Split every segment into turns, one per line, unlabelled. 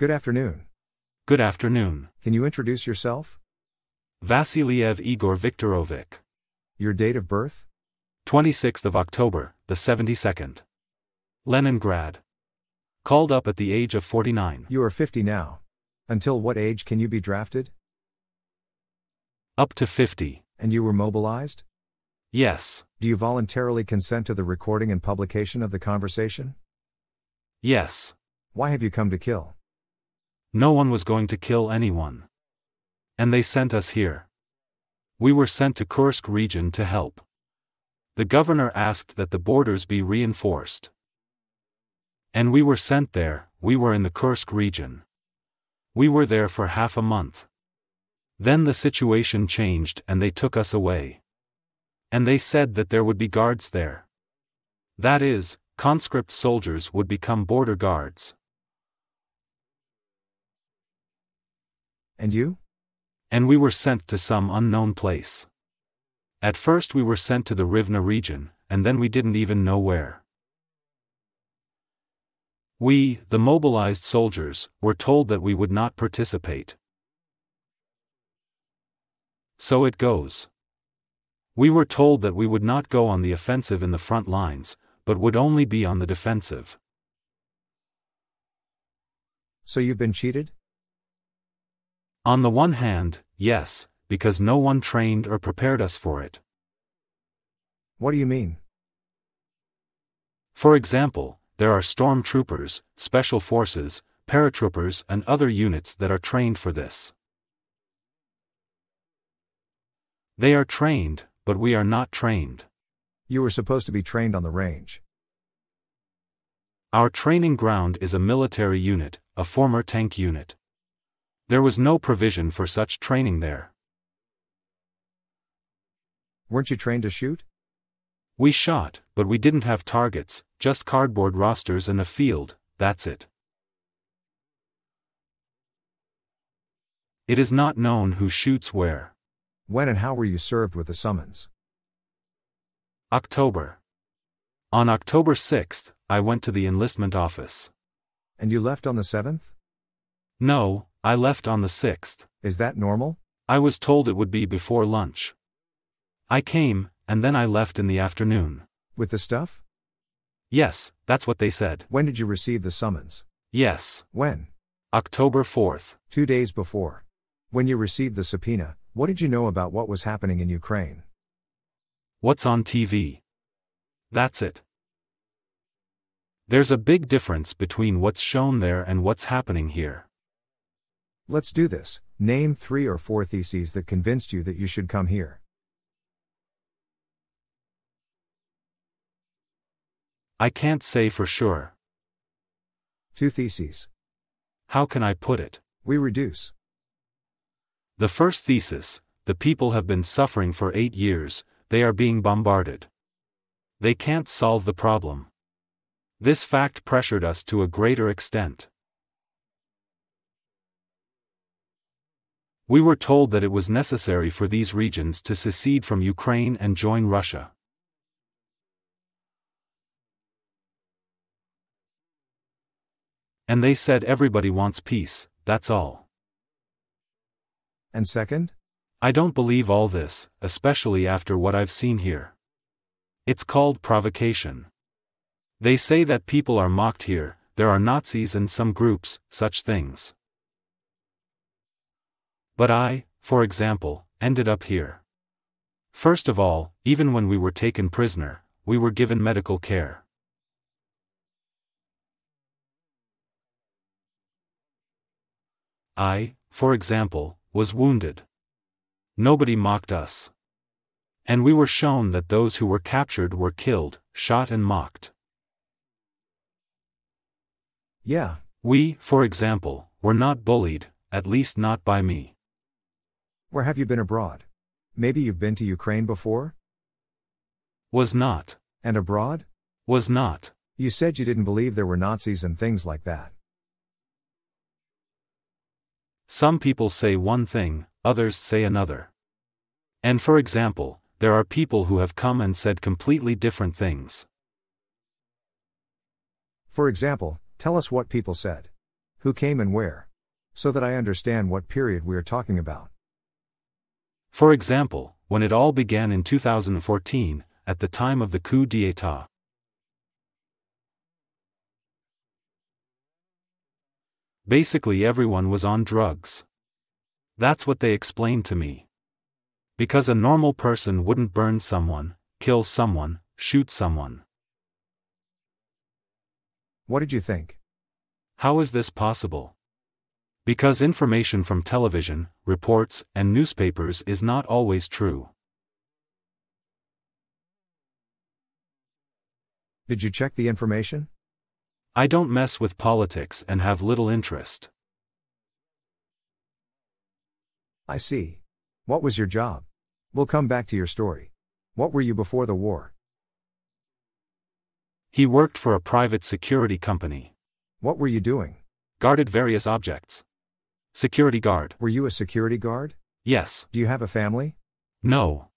Good afternoon. Good afternoon. Can you introduce yourself?
Vasiliev Igor Viktorovich.
Your date of birth?
26th of October, the 72nd. Leningrad. Called up at the age of 49.
You are 50 now. Until what age can you be drafted? Up to 50. And you were mobilized? Yes. Do you voluntarily consent to the recording and publication of the conversation?
Yes. Why have you come to kill? No one was going to kill anyone. And they sent us here. We were sent to Kursk region to help. The governor asked that the borders be reinforced. And we were sent there, we were in the Kursk region. We were there for half a month. Then the situation changed and they took us away. And they said that there would be guards there. That is, conscript soldiers would become border guards. And you? And we were sent to some unknown place. At first we were sent to the Rivna region, and then we didn't even know where. We, the mobilized soldiers, were told that we would not participate. So it goes. We were told that we would not go on the offensive in the front lines, but would only be on the defensive. So you've been cheated? On the one hand, yes, because no one trained or prepared us for it. What do you mean? For example, there are stormtroopers, special forces, paratroopers and other units that are trained
for this. They are trained, but we are not trained. You were supposed to be trained on the range.
Our training ground is a military unit, a former tank unit. There was no provision for such training there. Weren't you trained to shoot? We shot, but we didn't have targets, just cardboard rosters and a field, that's it. It is not known who shoots where. When and how were you served with the summons? October. On October 6th, I went to the enlistment office. And you left on the 7th? No, I left on the 6th. Is that normal? I was told it would be before lunch. I came, and then I left in the afternoon. With the stuff?
Yes, that's what they said. When did you receive the summons? Yes. When? October 4th. Two days before. When you received the subpoena, what did you know about what was happening in Ukraine?
What's on TV? That's it.
There's a big difference between what's shown there and what's happening here. Let's do this. Name three or four theses that convinced you that you should come here.
I can't say for sure. Two theses. How can I put it? We reduce. The first thesis the people have been suffering for eight years, they are being bombarded. They can't solve the problem. This fact pressured us to a greater extent. We were told that it was necessary for these regions to secede from Ukraine and join Russia. And they said everybody wants peace, that's all. And second? I don't believe all this, especially after what I've seen here. It's called provocation. They say that people are mocked here, there are Nazis in some groups, such things. But I, for example, ended up here. First of all, even when we were taken prisoner, we were given medical care. I, for example, was wounded. Nobody mocked us. And we were shown that those who were captured were killed, shot and mocked. Yeah. We, for example, were not bullied, at least
not by me. Where have you been abroad? Maybe you've been to Ukraine before? Was not. And abroad? Was not. You said you didn't believe there were Nazis and things like that. Some
people say one thing, others say another. And for example, there are people who have come and said completely different things.
For example, tell us what people said. Who came and where. So that I understand what period we are talking about.
For example, when it all began in 2014, at the time of the coup d'état. Basically everyone was on drugs. That's what they explained to me. Because a normal person wouldn't burn someone, kill someone, shoot someone. What did you think? How is this possible? Because information from television, reports, and newspapers is not always true.
Did you check the information? I don't mess with politics and have little interest. I see. What was your job? We'll come back to your story. What were you before the war? He worked for a private security company. What were you doing? Guarded various objects. Security guard. Were you a security guard? Yes. Do you have a family? No.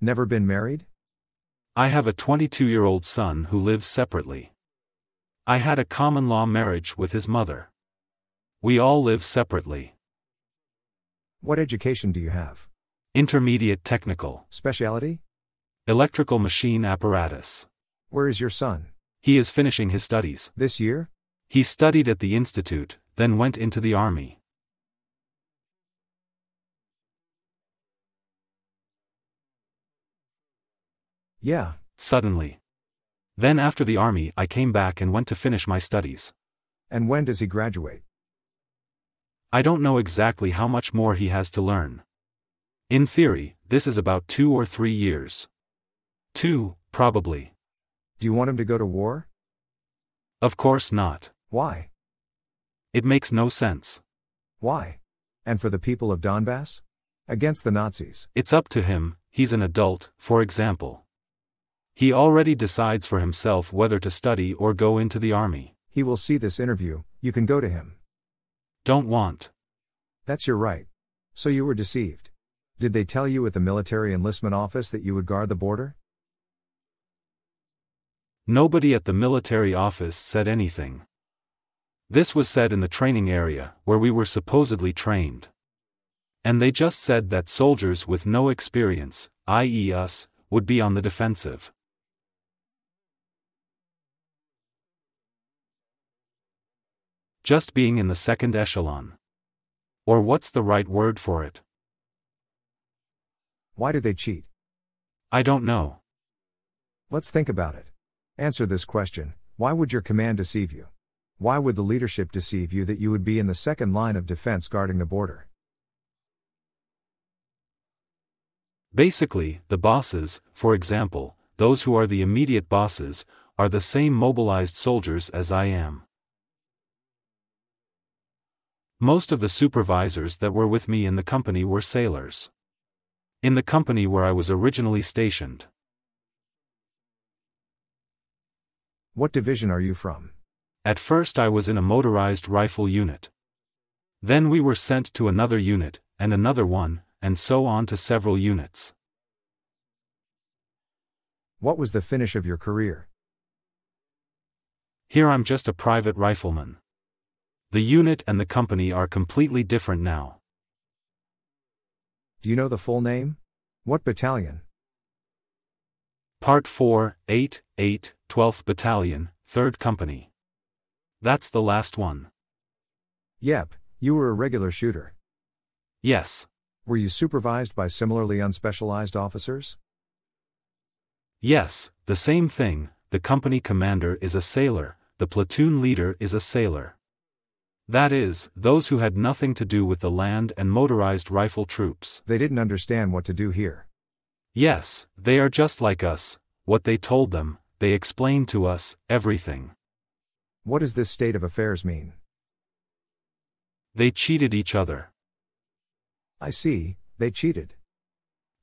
Never been married?
I have a 22-year-old son who lives separately. I had a common-law marriage with his mother. We all live separately.
What education do you have?
Intermediate technical. Specialty? Electrical machine apparatus. Where is your son? He is finishing his studies. This year? He studied at the institute, then went into the army. Yeah. Suddenly. Then after the army I came back and went to finish my studies. And when does he graduate? I don't know exactly how much more he has to learn. In theory, this is about two or three years. Two, probably. Do you want him to go to war? Of course not. Why? It makes no sense. Why?
And for the people of Donbass? Against the Nazis.
It's up to him, he's an adult, for example. He already decides for himself whether to study or go into the
army. He will see this interview, you can go to him. Don't want. That's your right. So you were deceived. Did they tell you at the military enlistment office that you would guard the border?
Nobody at the military office said anything. This was said in the training area, where we were supposedly trained. And they just said that soldiers with no experience, i.e., us, would be on the defensive. Just being in the second echelon. Or what's the right word for it?
Why do they cheat? I don't know. Let's think about it. Answer this question Why would your command deceive you? Why would the leadership deceive you that you would be in the second line of defense guarding the border?
Basically, the bosses, for example, those who are the immediate bosses, are the same mobilized soldiers as I am. Most of the supervisors that were with me in the company were sailors. In the company where I was originally stationed.
What division are you from?
At first I was in a motorized rifle unit. Then we were sent to another unit, and another one, and so on to several units.
What was the finish of your career? Here
I'm just a private rifleman. The unit and the company are completely different now.
Do you know the full name? What battalion?
Part 4, 8, 8, 12th Battalion, 3rd Company. That's the last one.
Yep, you were a regular shooter. Yes. Were you supervised by similarly unspecialized officers?
Yes, the same thing, the company commander is a sailor, the platoon leader is a sailor. That is, those who had nothing to do with the
land and motorized rifle troops. They didn't understand what to do here.
Yes, they are just like us, what they told them, they explained to us, everything.
What does this state of affairs mean? They cheated each other. I see, they cheated.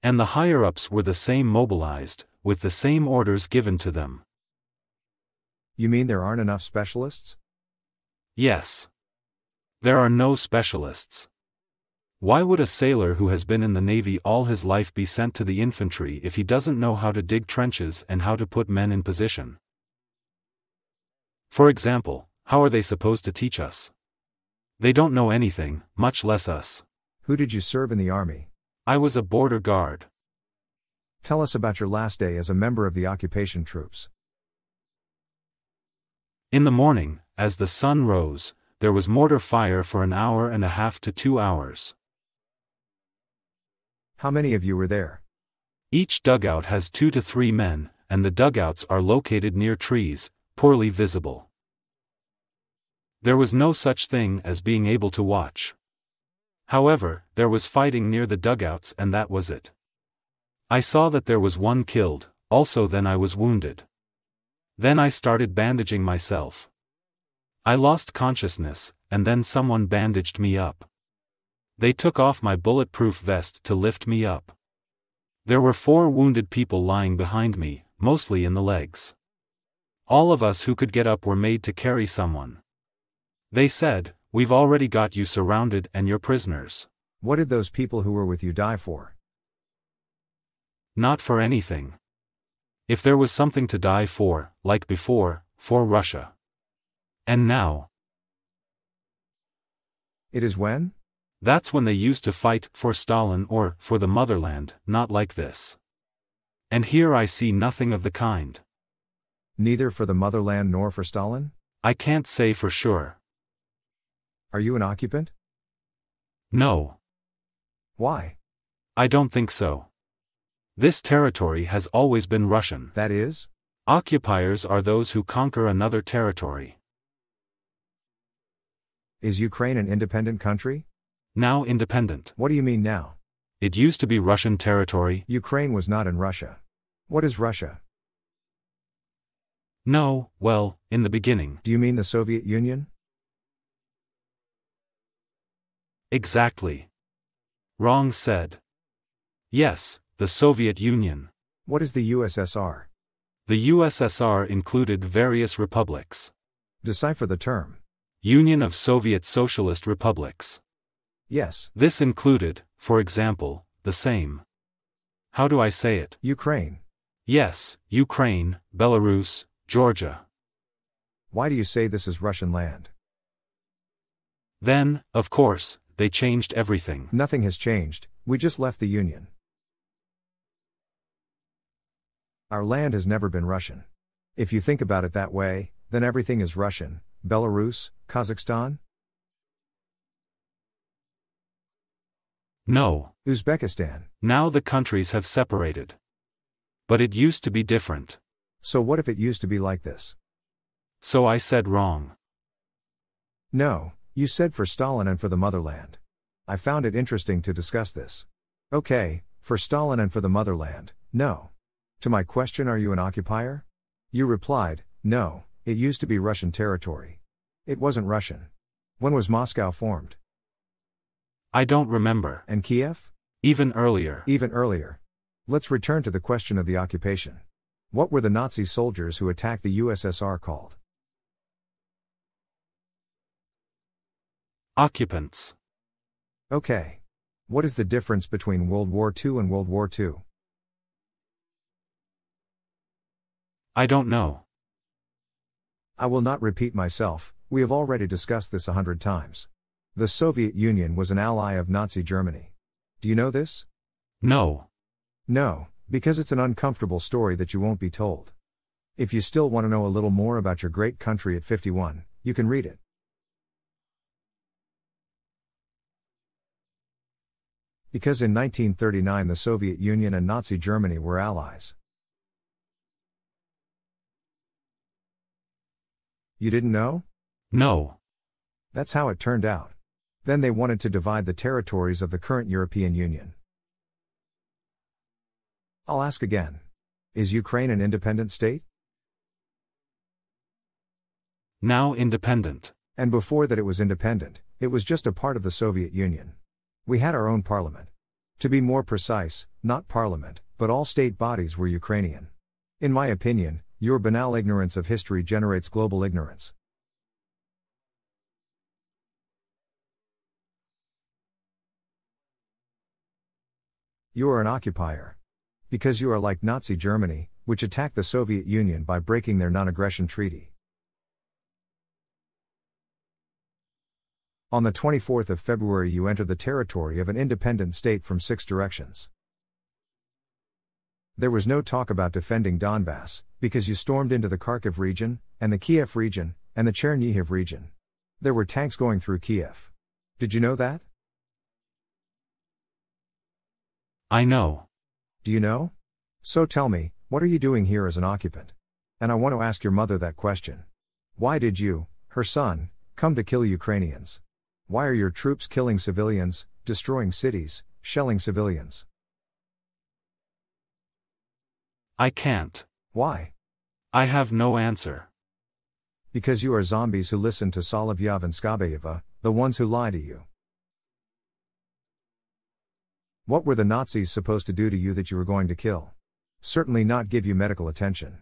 And the higher ups were the same
mobilized, with the same orders given to them.
You mean there aren't enough specialists?
Yes. There are no specialists. Why would a sailor who has been in the Navy all his life be sent to the infantry if he doesn't know how to dig trenches and how to put men in position? For example, how are they supposed to teach us? They don't know anything, much less us.
Who did you serve in the Army? I was a border guard. Tell us about your last day as a member of the occupation troops. In
the morning, as the sun rose, there was mortar fire for an hour and a half to two hours. How many of you were there? Each dugout has two to three men, and the dugouts are located near trees, poorly visible. There was no such thing as being able to watch. However, there was fighting near the dugouts and that was it. I saw that there was one killed, also then I was wounded. Then I started bandaging myself. I lost consciousness, and then someone bandaged me up. They took off my bulletproof vest to lift me up. There were four wounded people lying behind me, mostly in the legs. All of us who could get up were made to carry someone. They said, We've already got you surrounded and you're prisoners.
What did those people who were with you die for?
Not for anything. If there was something to die for, like before, for Russia. And now? It is when? That's when they used to fight for Stalin or for the motherland, not like this. And here I see nothing of the kind.
Neither for the motherland nor for Stalin?
I can't say for sure. Are you an occupant? No. Why? I don't think so. This territory has always been Russian. That is? Occupiers are those who conquer another territory.
Is Ukraine an independent country? Now independent. What do you mean now? It used to be Russian territory. Ukraine was not in Russia. What is Russia? No, well, in the beginning. Do you mean the Soviet Union? Exactly.
Wrong said. Yes, the Soviet Union. What is the USSR? The USSR included various republics. Decipher the term. Union of Soviet Socialist Republics. Yes. This included, for example, the same. How do I say it? Ukraine. Yes, Ukraine, Belarus, Georgia. Why do you say this is Russian land? Then, of course, they changed everything.
Nothing has changed, we just left the Union. Our land has never been Russian. If you think about it that way, then everything is Russian, Belarus, Kazakhstan? No. Uzbekistan.
Now the countries have separated. But it used to be different.
So what if it used to be like this?
So I said wrong.
No, you said for Stalin and for the motherland. I found it interesting to discuss this. Okay, for Stalin and for the motherland, no. To my question, are you an occupier? You replied, no, it used to be Russian territory. It wasn't Russian. When was Moscow formed? I don't remember. And Kiev? Even earlier. Even earlier. Let's return to the question of the occupation. What were the Nazi soldiers who attacked the USSR called?
Occupants.
Okay. What is the difference between World War II and World War II? I don't know. I will not repeat myself, we have already discussed this a hundred times. The Soviet Union was an ally of Nazi Germany. Do you know this? No. No, because it's an uncomfortable story that you won't be told. If you still want to know a little more about your great country at 51, you can read it. Because in 1939 the Soviet Union and Nazi Germany were allies. You didn't know? No. That's how it turned out. Then they wanted to divide the territories of the current European Union. I'll ask again. Is Ukraine an independent state? Now independent. And before that, it was independent, it was just a part of the Soviet Union. We had our own parliament. To be more precise, not parliament, but all state bodies were Ukrainian. In my opinion, your banal ignorance of history generates global ignorance. You are an occupier. Because you are like Nazi Germany, which attacked the Soviet Union by breaking their non aggression treaty. On the 24th of February, you enter the territory of an independent state from six directions. There was no talk about defending Donbass, because you stormed into the Kharkiv region, and the Kiev region, and the Chernihiv region. There were tanks going through Kiev. Did you know that? I know. Do you know? So tell me, what are you doing here as an occupant? And I want to ask your mother that question. Why did you, her son, come to kill Ukrainians? Why are your troops killing civilians, destroying cities, shelling civilians? I can't. Why? I have no answer. Because you are zombies who listen to Solovyev and Skabayeva, the ones who lie to you. What were the Nazis supposed to do to you that you were going to kill? Certainly not give you medical attention.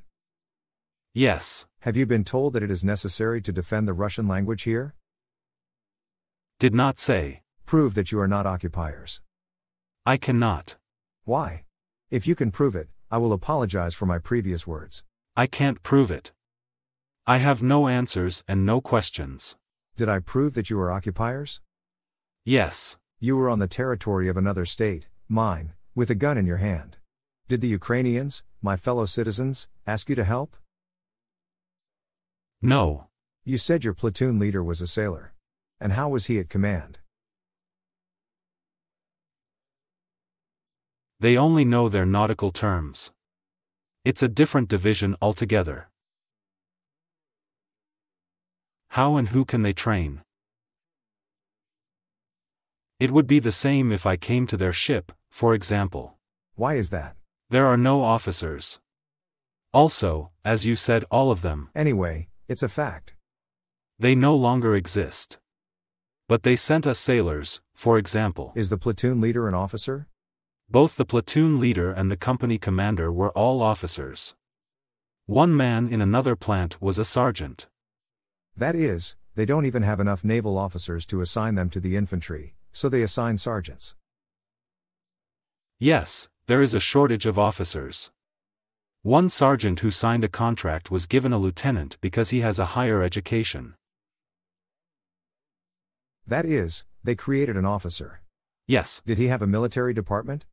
Yes. Have you been told that it is necessary to defend the Russian language here? Did not say. Prove that you are not occupiers. I cannot. Why? If you can prove it, I will apologize for my previous words. I can't prove it. I have no answers and no questions. Did I prove that you were occupiers? Yes. You were on the territory of another state, mine, with a gun in your hand. Did the Ukrainians, my fellow citizens, ask you to help? No. You said your platoon leader was a sailor. And how was he at command?
They only know their nautical terms. It's a different division altogether. How and who can they train? It would be the same if I came to their ship, for example. Why is that? There are no officers. Also, as you said all of them. Anyway, it's a fact. They no longer exist. But they sent us sailors, for example. Is the platoon leader an officer? Both the platoon leader and the company commander were all officers. One man in another plant was a sergeant.
That is, they don't even have enough naval officers to assign them to the infantry, so they assign sergeants.
Yes, there is a shortage of officers. One sergeant who signed a contract was given a lieutenant because he has a higher education.
That is, they created an officer. Yes. Did he have a military department?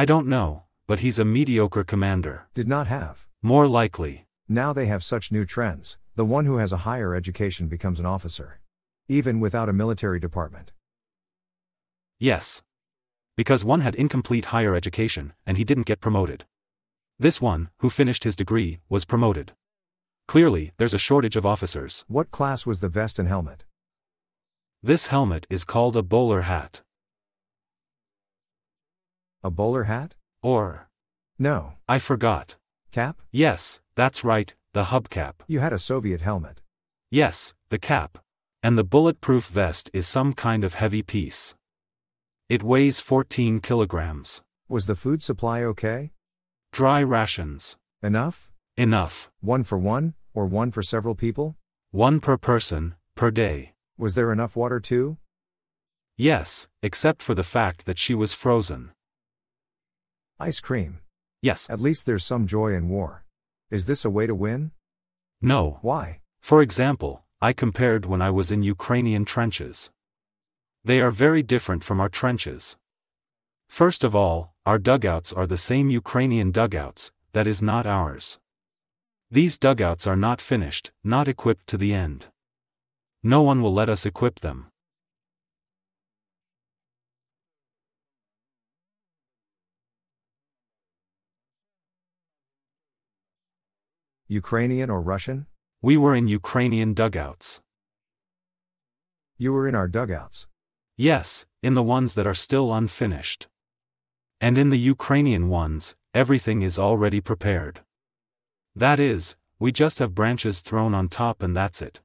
I don't know, but he's a mediocre commander. Did not have. More likely. Now they have such new trends, the one who has a higher education becomes an officer. Even without a military department.
Yes. Because one had incomplete higher education, and he didn't get promoted. This one, who finished his degree, was promoted. Clearly, there's a shortage of officers. What
class was the vest and helmet?
This helmet is called a bowler hat.
A bowler hat? Or. No.
I forgot. Cap? Yes, that's right, the hubcap.
You had a Soviet helmet.
Yes, the cap. And the bulletproof vest is some kind of heavy piece.
It weighs 14 kilograms. Was the food supply okay? Dry rations. Enough? Enough. One for one, or one for several people? One per person, per day. Was there enough water too? Yes, except
for the fact that she was frozen.
Ice cream. Yes. At least there's some joy in war. Is this a way to win? No. Why? For example,
I compared when I was in Ukrainian trenches. They are very different from our trenches. First of all, our dugouts are the same Ukrainian dugouts, that is not ours. These dugouts are not finished, not equipped to the end. No one will let us equip them.
Ukrainian or Russian? We
were in Ukrainian dugouts. You
were in our dugouts?
Yes, in the ones that are still unfinished. And in the Ukrainian ones, everything is already prepared. That is, we just have branches thrown on top and that's it.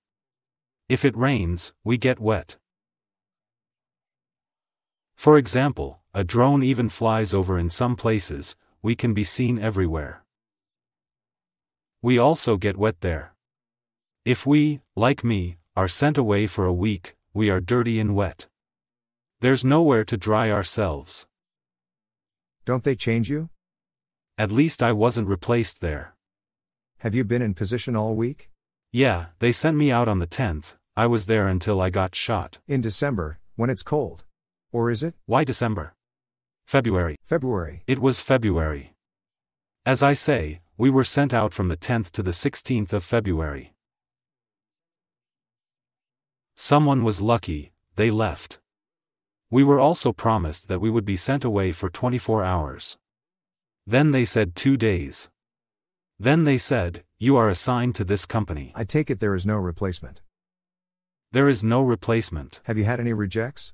If it rains, we get wet. For example, a drone even flies over in some places, we can be seen everywhere we also get wet there. If we, like me, are sent away for a week, we are dirty and wet. There's nowhere to dry ourselves.
Don't they change
you? At least I wasn't replaced there.
Have you been in position all week?
Yeah, they sent me out on the 10th, I was there until I got shot.
In December, when it's cold. Or is it?
Why December? February. February. It was February. As I say, we were sent out from the 10th to the 16th of February. Someone was lucky, they left. We were also promised that we would be sent away for 24 hours. Then they said two days. Then they said, You are assigned to this company. I take it there is no replacement. There is no replacement. Have you had any rejects?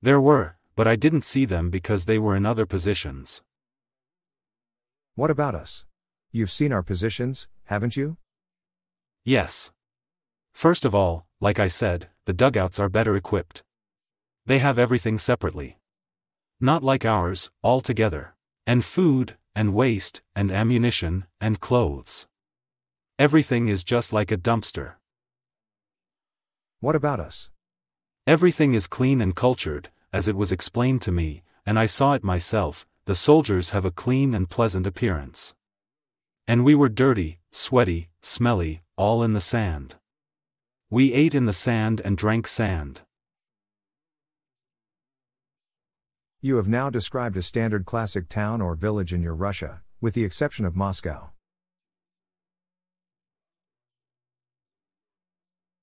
There were, but I didn't see them because they were in other positions.
What about us? You've seen our positions, haven't you?
Yes. First of all, like I said, the dugouts are better equipped. They have everything separately. Not like ours, all together. And food, and waste, and ammunition, and clothes. Everything is just like a dumpster.
What about us?
Everything is clean and cultured, as it was explained to me, and I saw it myself, the soldiers have a clean and pleasant appearance. And we were dirty, sweaty, smelly, all in the sand. We ate in the sand and drank sand.
You have now described a standard classic town or village in your Russia, with the exception of Moscow.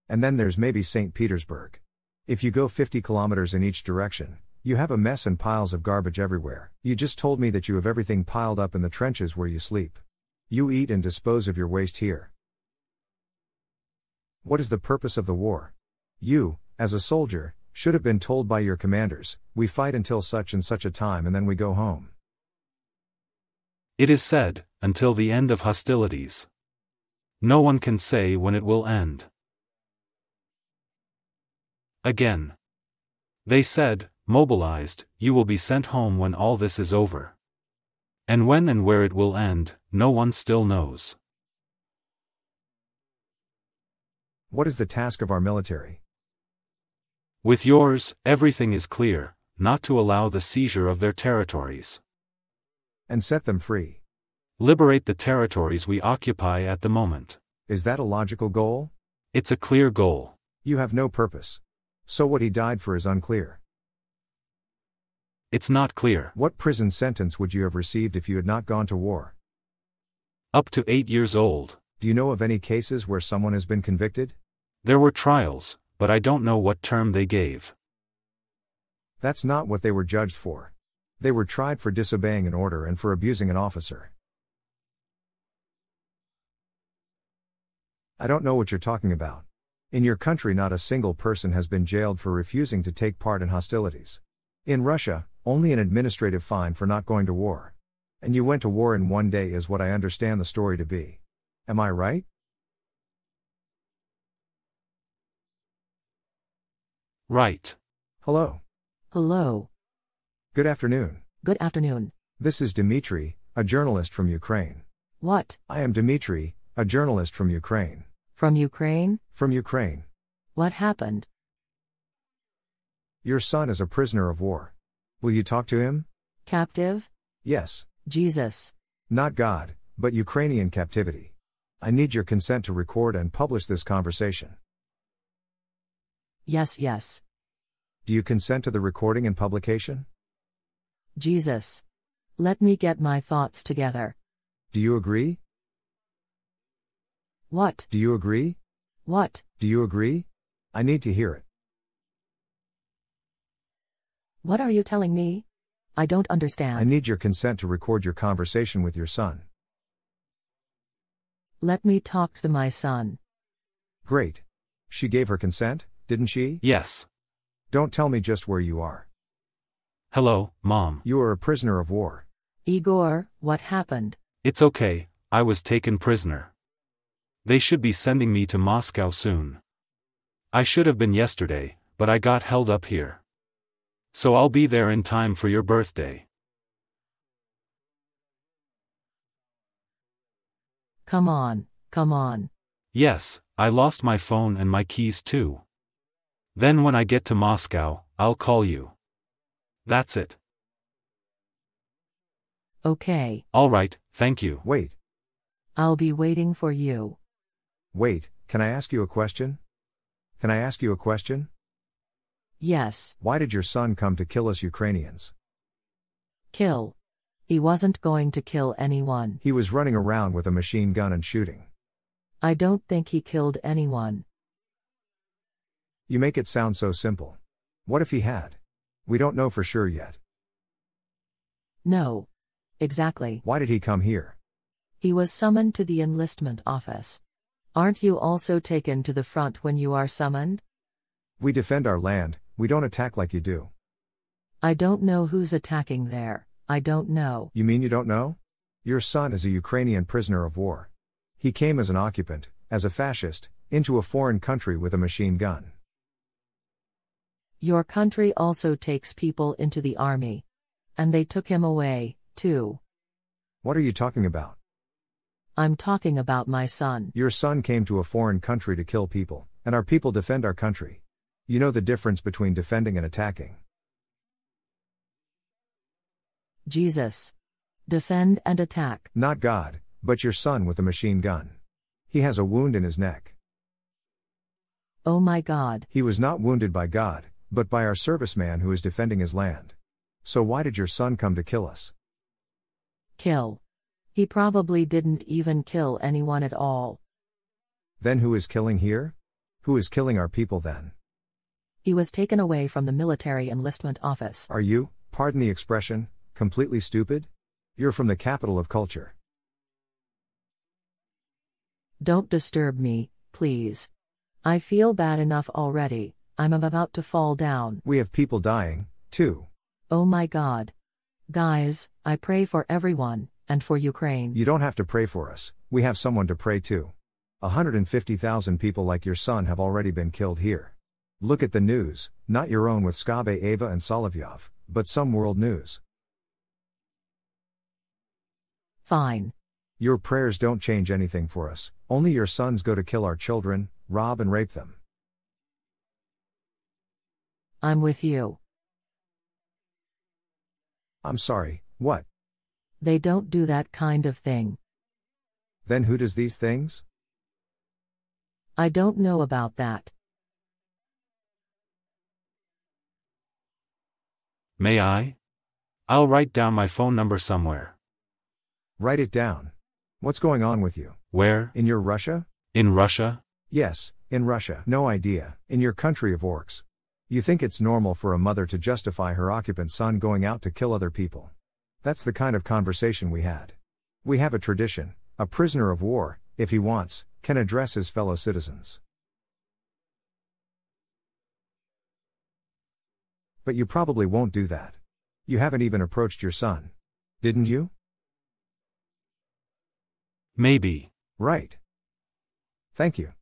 And then there's maybe St. Petersburg. If you go 50 kilometers in each direction, you have a mess and piles of garbage everywhere. You just told me that you have everything piled up in the trenches where you sleep. You eat and dispose of your waste here. What is the purpose of the war? You, as a soldier, should have been told by your commanders, we fight until such and such a time and then we go home. It is said,
until the end of hostilities. No one can say when it will end. Again. They said, mobilized, you will be sent home when all this is over. And when and where it will end, no one still knows.
What is the task of our military?
With yours, everything is clear, not to allow the seizure of their territories. And set them free.
Liberate the territories we occupy at the moment. Is that a logical goal? It's a clear goal. You have no purpose. So what he died for is unclear. It's not clear. What prison sentence would you have received if you had not gone to war? Up to eight years old. Do you know of any cases where someone has been convicted? There were trials, but I don't know what term they gave. That's not what they were judged for. They were tried for disobeying an order and for abusing an officer. I don't know what you're talking about. In your country, not a single person has been jailed for refusing to take part in hostilities. In Russia, only an administrative fine for not going to war. And you went to war in one day, is what I understand the story to be. Am I right? Right. Hello. Hello. Good afternoon. Good afternoon. This is Dmitry, a journalist from Ukraine. What? I am Dmitry, a journalist from Ukraine. From Ukraine? From Ukraine. What happened? Your son is a prisoner of war. Will you talk to him?
Captive?
Yes. Jesus. Not God, but Ukrainian captivity. I need your consent to record and publish this conversation.
Yes, yes.
Do you consent to the recording and publication?
Jesus. Let me get my thoughts together.
Do you agree? What? Do you agree? What? Do you agree? I need to hear it.
What are you telling me?
I don't understand. I need your consent to record your conversation with your son.
Let me talk to my son.
Great. She gave her consent, didn't she? Yes. Don't tell me just where you are. Hello, Mom. You are a prisoner of war. Igor, what happened?
It's okay, I was taken prisoner. They should be sending me to Moscow soon. I should have been yesterday, but I got held up here. So I'll be there in time for your birthday.
Come on, come on.
Yes, I lost my phone and my keys too. Then when I get to Moscow, I'll call you.
That's it. Okay. Alright, thank you. Wait.
I'll be waiting for you.
Wait, can I ask you a question? Can I ask you a question? Yes. Why did your son come to kill us Ukrainians?
Kill. He wasn't going to kill anyone.
He was running around with a machine gun and shooting. I don't think he killed anyone. You make it sound so simple. What if he had? We don't know for sure yet.
No. Exactly. Why did he come here? He was summoned to the enlistment office. Aren't you also taken to the front when you are summoned?
We defend our land, we don't attack like you do.
I don't know who's attacking there, I don't know.
You mean you don't know? Your son is a Ukrainian prisoner of war. He came as an occupant, as a fascist, into a foreign country with a machine gun.
Your country also takes people into the army. And they took him away, too. What are you talking about? I'm talking about my son. Your son came to a foreign country to kill people,
and our people defend our country. You know the difference between defending and attacking.
Jesus.
Defend and attack. Not God, but your son with a machine gun. He has a wound in his neck. Oh my God. He was not wounded by God, but by our serviceman who is defending his land. So why did your son come to kill us?
Kill. He probably didn't even kill anyone at all.
Then who is killing here? Who is killing our people then?
He was taken away from the military enlistment office.
Are you, pardon the expression, completely stupid? You're from the capital of culture.
Don't disturb me, please. I feel bad enough already, I'm about to fall down. We
have people dying,
too. Oh my god. Guys, I pray for everyone, and for Ukraine. You
don't have to pray for us, we have someone to pray to. 150,000 people like your son have already been killed here. Look at the news, not your own with Skabe Ava and Solovyov, but some world news. Fine. Your prayers don't change anything for us, only your sons go to kill our children, rob and rape them.
I'm with you.
I'm sorry, what?
They don't do that kind of thing.
Then who does these things?
I don't know about that.
May I? I'll write down my phone number somewhere.
Write it down. What's going on with you? Where? In your Russia?
In Russia?
Yes, in Russia. No idea. In your country of orcs. You think it's normal for a mother to justify her occupant son going out to kill other people. That's the kind of conversation we had. We have a tradition a prisoner of war, if he wants, can address his fellow citizens. But you probably won't do that. You haven't even approached your son. Didn't you? Maybe. Right. Thank you.